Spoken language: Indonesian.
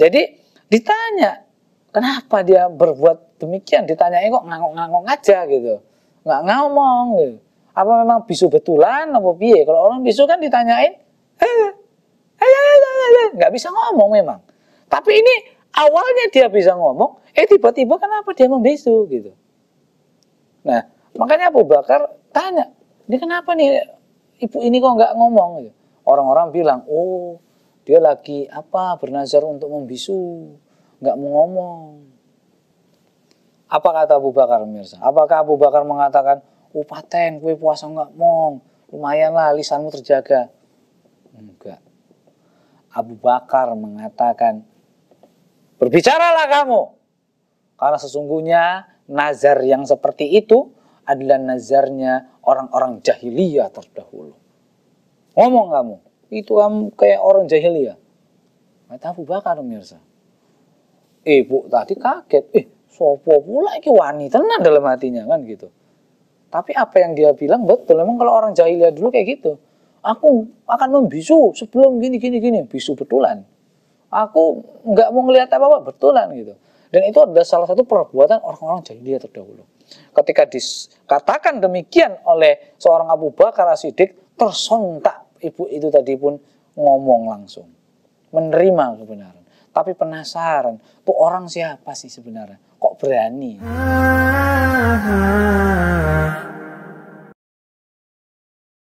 Jadi ditanya, kenapa dia berbuat demikian? Ditanya eh, kok ngangok-ngangok aja gitu. Nggak ngomong gitu. Apa memang bisu betulan apa piye? Kalau orang bisu kan ditanyain, eh, eh, nggak bisa ngomong memang. Tapi ini awalnya dia bisa ngomong, eh tiba-tiba kenapa dia membisu gitu. Nah, makanya Abu Bakar tanya, ini kenapa nih ibu ini kok nggak ngomong? Gitu. Orang-orang bilang, oh dia lagi apa bernazar untuk membisu, nggak mau ngomong. Apa kata Abu Bakar Mirza? Apakah Abu Bakar mengatakan, upaten kue puasa nggak mong, lumayanlah lisanmu terjaga. Enggak. Abu Bakar mengatakan, berbicaralah kamu. Karena sesungguhnya nazar yang seperti itu adalah nazarnya orang-orang jahiliyah terdahulu. Ngomong kamu, itu am kayak orang ya, Mata Abu Bakar pemirsa. Ibu eh, tadi kaget, eh sopo pula iki wanita tenan dalam hatinya kan gitu. Tapi apa yang dia bilang betul. Memang kalau orang jahiliyah dulu kayak gitu. Aku akan membisu sebelum gini gini gini bisu betulan. Aku nggak mau ngelihat apa apa betulan gitu. Dan itu adalah salah satu perbuatan orang-orang jahiliyah terdahulu. Ketika dikatakan demikian oleh seorang Abu Bakar siddiq tersontak ibu itu tadi pun ngomong langsung. Menerima kebenaran. Tapi penasaran, tuh orang siapa sih sebenarnya? Kok berani? Ah, ah.